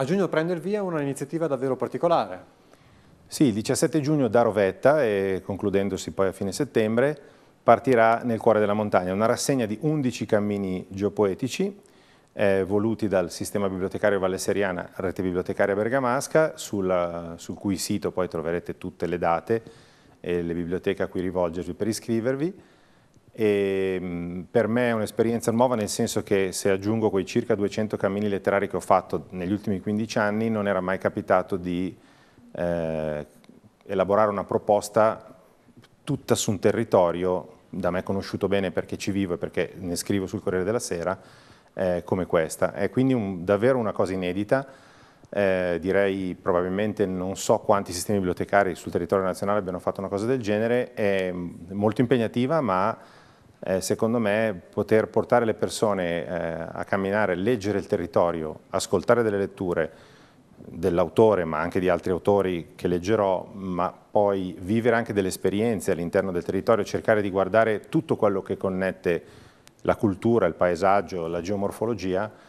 A giugno prende il via un'iniziativa davvero particolare. Sì, il 17 giugno da Rovetta e concludendosi poi a fine settembre partirà nel cuore della montagna una rassegna di 11 cammini geopoetici eh, voluti dal sistema bibliotecario Valle Seriana, rete bibliotecaria bergamasca, sulla, sul cui sito poi troverete tutte le date e le biblioteche a cui rivolgervi per iscrivervi. E ehm, per me è un'esperienza nuova nel senso che se aggiungo quei circa 200 cammini letterari che ho fatto negli ultimi 15 anni non era mai capitato di eh, elaborare una proposta tutta su un territorio da me conosciuto bene perché ci vivo e perché ne scrivo sul Corriere della Sera eh, come questa. È quindi un, davvero una cosa inedita, eh, direi probabilmente non so quanti sistemi bibliotecari sul territorio nazionale abbiano fatto una cosa del genere, è molto impegnativa ma eh, secondo me poter portare le persone eh, a camminare, leggere il territorio, ascoltare delle letture dell'autore ma anche di altri autori che leggerò, ma poi vivere anche delle esperienze all'interno del territorio, cercare di guardare tutto quello che connette la cultura, il paesaggio, la geomorfologia,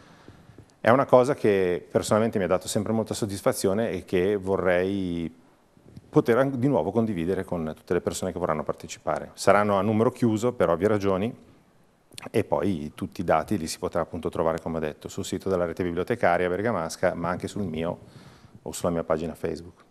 è una cosa che personalmente mi ha dato sempre molta soddisfazione e che vorrei poter di nuovo condividere con tutte le persone che vorranno partecipare. Saranno a numero chiuso per ovvie ragioni e poi tutti i dati li si potrà appunto trovare, come ho detto, sul sito della rete bibliotecaria bergamasca, ma anche sul mio o sulla mia pagina Facebook.